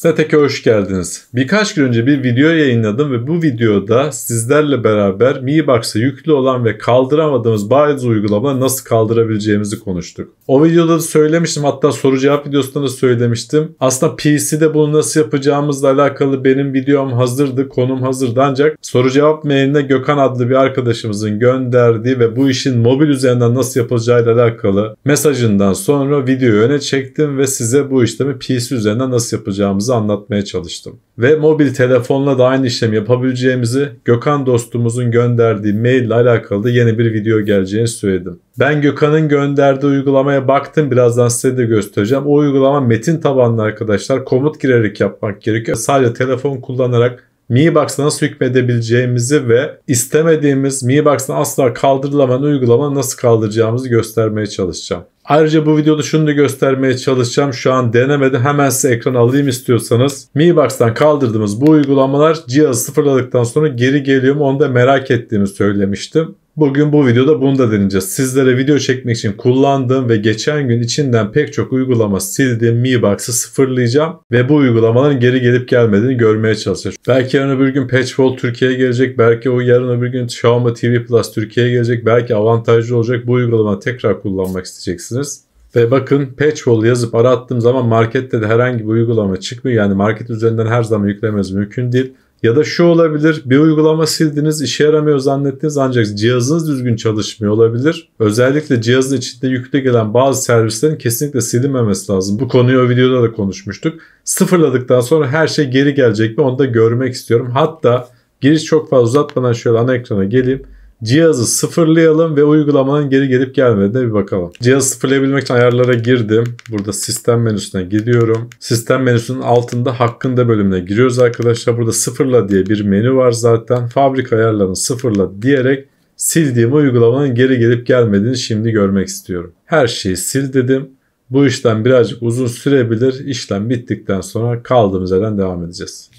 Statek'e hoş geldiniz. Birkaç gün önce bir video yayınladım ve bu videoda sizlerle beraber Mi Box'a yüklü olan ve kaldıramadığımız bazı uygulamaları nasıl kaldırabileceğimizi konuştuk. O videoda da söylemiştim hatta soru cevap videosunda da söylemiştim. Aslında PC'de bunu nasıl yapacağımızla alakalı benim videom hazırdı, konum hazırdı ancak soru cevap mailine Gökhan adlı bir arkadaşımızın gönderdiği ve bu işin mobil üzerinden nasıl yapılacağıyla alakalı mesajından sonra videoyu öne çektim ve size bu işlemi PC üzerinden nasıl yapacağımızı yaptığımızı anlatmaya çalıştım. Ve mobil telefonla da aynı işlemi yapabileceğimizi Gökhan dostumuzun gönderdiği mail ile alakalı da yeni bir video geleceğini söyledim. Ben Gökhan'ın gönderdiği uygulamaya baktım. Birazdan size de göstereceğim. O uygulama metin tabanlı arkadaşlar. Komut girerek yapmak gerekiyor. Sadece telefon kullanarak Mi Box'a nasıl hükmedebileceğimizi ve istemediğimiz Mi Box'ın asla kaldırılamayan uygulama nasıl kaldıracağımızı göstermeye çalışacağım. Ayrıca bu videoda şunu da göstermeye çalışacağım. Şu an denemedim. Hemen size ekran alayım istiyorsanız. Mi Box'tan kaldırdığımız bu uygulamalar cihazı sıfırladıktan sonra geri geliyor mu onu da merak ettiğimi söylemiştim. Bugün bu videoda bunu da deneyeceğiz. Sizlere video çekmek için kullandığım ve geçen gün içinden pek çok uygulama sildiğim Mi Box'ı sıfırlayacağım ve bu uygulamaların geri gelip gelmediğini görmeye çalışacağım. Belki yarın öbür gün Patchwall Türkiye'ye gelecek, belki o yarın öbür gün Xiaomi TV Plus Türkiye'ye gelecek, belki avantajlı olacak bu uygulamayı tekrar kullanmak isteyeceksiniz. Ve bakın Patchwall yazıp arattığım zaman markette de herhangi bir uygulama çıkmıyor. Yani market üzerinden her zaman yüklemeniz mümkün değil. Ya da şu olabilir bir uygulama sildiniz işe yaramıyor zannettiniz ancak cihazınız düzgün çalışmıyor olabilir. Özellikle cihazın içinde yükte gelen bazı servislerin kesinlikle silinmemesi lazım. Bu konuyu o videoda da konuşmuştuk. Sıfırladıktan sonra her şey geri gelecek mi onu da görmek istiyorum. Hatta giriş çok fazla uzatmadan şöyle ana ekrana geleyim. Cihazı sıfırlayalım ve uygulamanın geri gelip gelmediğine bir bakalım. Cihazı sıfırlayabilmek için ayarlara girdim. Burada sistem menüsüne gidiyorum. Sistem menüsünün altında hakkında bölümüne giriyoruz arkadaşlar. Burada sıfırla diye bir menü var zaten. Fabrika ayarlarını sıfırla diyerek sildiğim uygulamanın geri gelip gelmediğini şimdi görmek istiyorum. Her şeyi sil dedim. Bu işlem birazcık uzun sürebilir. İşlem bittikten sonra kaldığımız yerden devam edeceğiz.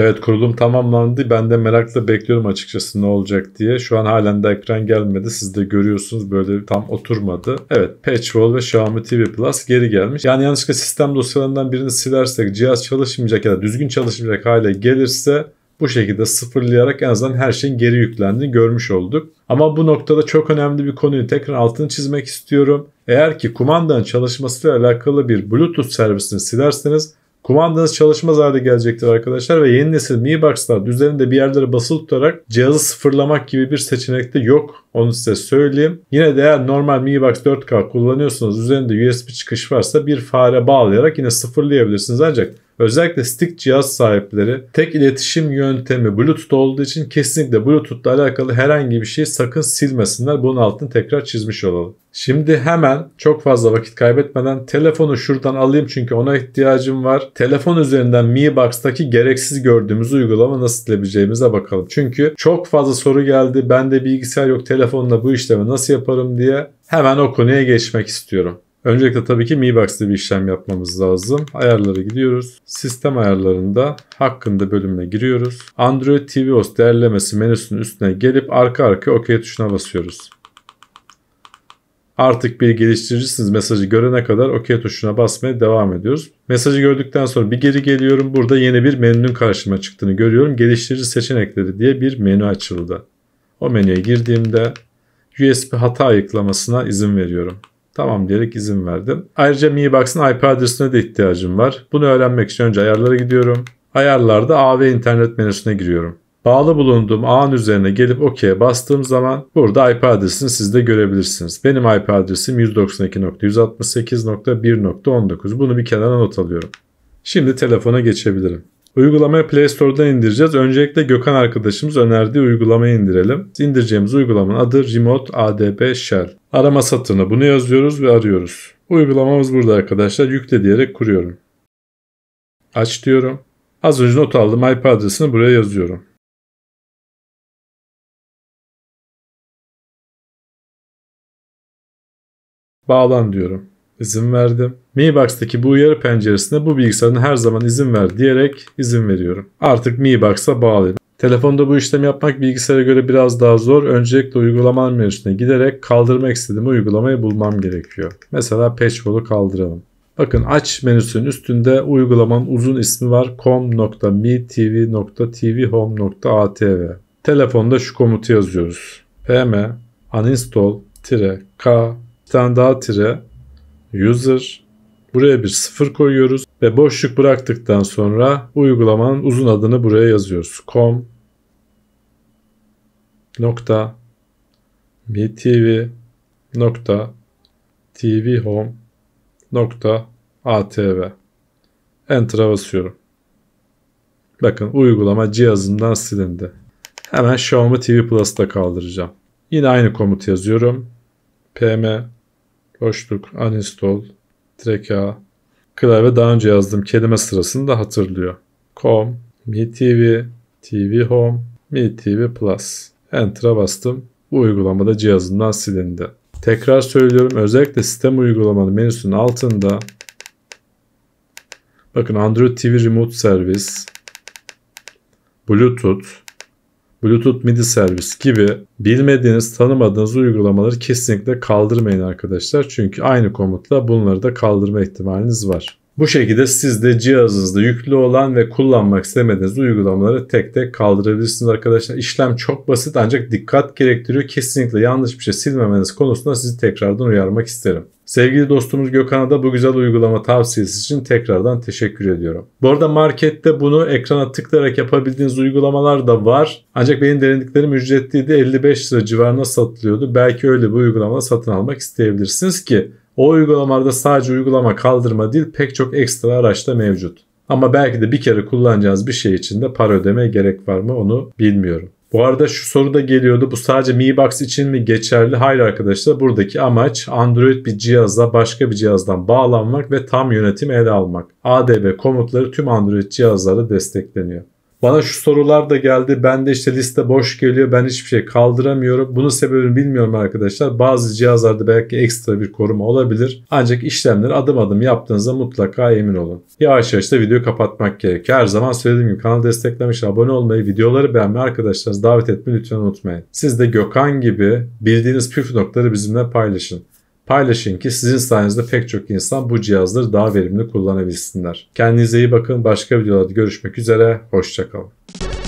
Evet kurulum tamamlandı. Ben de merakla bekliyorum açıkçası ne olacak diye. Şu an halen de ekran gelmedi. Siz de görüyorsunuz böyle tam oturmadı. Evet Patchwall ve Xiaomi TV Plus geri gelmiş. Yani yanlışlıkla sistem dosyalarından birini silersek cihaz çalışmayacak ya da düzgün çalışmayacak hale gelirse bu şekilde sıfırlayarak en azından her şeyin geri yüklendiğini görmüş olduk. Ama bu noktada çok önemli bir konuyu tekrar altını çizmek istiyorum. Eğer ki kumandanın çalışmasıyla alakalı bir Bluetooth servisini silerseniz Kumandanız çalışmaz hale gelecektir arkadaşlar ve yeni nesil Mi Box'lar üzerinde bir yerlere basılı tutarak cihazı sıfırlamak gibi bir seçenek de yok. Onu size söyleyeyim. Yine de eğer normal Mi Box 4K kullanıyorsanız üzerinde USB çıkış varsa bir fare bağlayarak yine sıfırlayabilirsiniz ancak Özellikle stick cihaz sahipleri tek iletişim yöntemi Bluetooth olduğu için kesinlikle Bluetooth ile alakalı herhangi bir şeyi sakın silmesinler. Bunun altını tekrar çizmiş olalım. Şimdi hemen çok fazla vakit kaybetmeden telefonu şuradan alayım çünkü ona ihtiyacım var. Telefon üzerinden Mi Box'taki gereksiz gördüğümüz uygulama nasıl silebileceğimize bakalım. Çünkü çok fazla soru geldi. Ben de bilgisayar yok telefonla bu işlemi nasıl yaparım diye. Hemen o konuya geçmek istiyorum. Öncelikle tabii ki MiBox'ta bir işlem yapmamız lazım. Ayarlara gidiyoruz. Sistem ayarlarında hakkında bölümüne giriyoruz. Android TVOS değerlemesi menüsünün üstüne gelip arka arka OK tuşuna basıyoruz. Artık bir geliştiricisiniz mesajı görene kadar OK tuşuna basmaya devam ediyoruz. Mesajı gördükten sonra bir geri geliyorum. Burada yeni bir menünün karşıma çıktığını görüyorum. Geliştirici seçenekleri diye bir menü açıldı. O menüye girdiğimde USB hata ayıklamasına izin veriyorum. Tamam diyerek izin verdim. Ayrıca Mi Box'ın IP adresine de ihtiyacım var. Bunu öğrenmek için önce ayarlara gidiyorum. Ayarlarda AV internet menüsüne giriyorum. Bağlı bulunduğum ağın üzerine gelip OK'ye bastığım zaman burada IP adresini siz de görebilirsiniz. Benim IP adresim 192.168.1.19. Bunu bir kenara not alıyorum. Şimdi telefona geçebilirim. Uygulamayı Play Store'dan indireceğiz. Öncelikle Gökhan arkadaşımız önerdiği uygulamayı indirelim. İndireceğimiz uygulamanın adı Remote ADB Shell. Arama satırına bunu yazıyoruz ve arıyoruz. Uygulamamız burada arkadaşlar. Yükle diyerek kuruyorum. Aç diyorum. Az önce not aldım. IP adresini buraya yazıyorum. Bağlan diyorum. İzin verdim. Mi Box'taki bu uyarı penceresine bu bilgisayarın her zaman izin ver diyerek izin veriyorum. Artık Mi Box'a bağlıyım. Telefonda bu işlemi yapmak bilgisayara göre biraz daha zor. Öncelikle uygulama menüsüne giderek kaldırmak istediğim uygulamayı bulmam gerekiyor. Mesela Patchwall'u kaldıralım. Bakın aç menüsünün üstünde uygulamanın uzun ismi var. com.mitv.tvhome.atv Telefonda şu komutu yazıyoruz. pm uninstall k bir tane daha tire user buraya bir sıfır koyuyoruz ve boşluk bıraktıktan sonra uygulamanın uzun adını buraya yazıyoruz. com nokta btv nokta tv home nokta atv enter'a basıyorum. Bakın uygulama cihazından silindi. Hemen Xiaomi TV Plus'ta kaldıracağım. Yine aynı komutu yazıyorum. pm Boşluk, uninstall, treka, klavye daha önce yazdığım kelime sırasını da hatırlıyor. Com, Mi TV, TV Home, Mi TV Plus. Enter'a bastım. Bu uygulamada cihazından silindi. Tekrar söylüyorum özellikle sistem uygulamanın menüsünün altında bakın Android TV Remote Service, Bluetooth, Bluetooth MIDI servis gibi bilmediğiniz, tanımadığınız uygulamaları kesinlikle kaldırmayın arkadaşlar. Çünkü aynı komutla bunları da kaldırma ihtimaliniz var. Bu şekilde siz de cihazınızda yüklü olan ve kullanmak istemediğiniz uygulamaları tek tek kaldırabilirsiniz arkadaşlar. İşlem çok basit ancak dikkat gerektiriyor. Kesinlikle yanlış bir şey silmemeniz konusunda sizi tekrardan uyarmak isterim. Sevgili dostumuz Gökhan'a da bu güzel uygulama tavsiyesi için tekrardan teşekkür ediyorum. Bu arada markette bunu ekrana tıklayarak yapabildiğiniz uygulamalar da var. Ancak benim denediklerim ücretliydi 55 lira civarına satılıyordu. Belki öyle bir uygulamada satın almak isteyebilirsiniz ki o uygulamalarda sadece uygulama kaldırma değil pek çok ekstra araç da mevcut. Ama belki de bir kere kullanacağınız bir şey için de para ödemeye gerek var mı onu bilmiyorum. Bu arada şu soru da geliyordu. Bu sadece Mi Box için mi geçerli? Hayır arkadaşlar. Buradaki amaç Android bir cihazla başka bir cihazdan bağlanmak ve tam yönetim ele almak. ADB komutları tüm Android cihazlara destekleniyor. Bana şu sorular da geldi. Ben de işte liste boş geliyor. Ben hiçbir şey kaldıramıyorum. Bunun sebebini bilmiyorum arkadaşlar. Bazı cihazlarda belki ekstra bir koruma olabilir. Ancak işlemleri adım adım yaptığınızda mutlaka emin olun. Yavaş yavaş da videoyu kapatmak gerekiyor. Her zaman söylediğim gibi kanalı desteklemiş, abone olmayı, videoları beğenmeyi, arkadaşlar davet etmeyi lütfen unutmayın. Siz de Gökhan gibi bildiğiniz püf noktaları bizimle paylaşın. Paylaşın ki sizin sayenizde pek çok insan bu cihazları daha verimli kullanabilsinler. Kendinize iyi bakın. Başka videolarda görüşmek üzere. Hoşçakalın.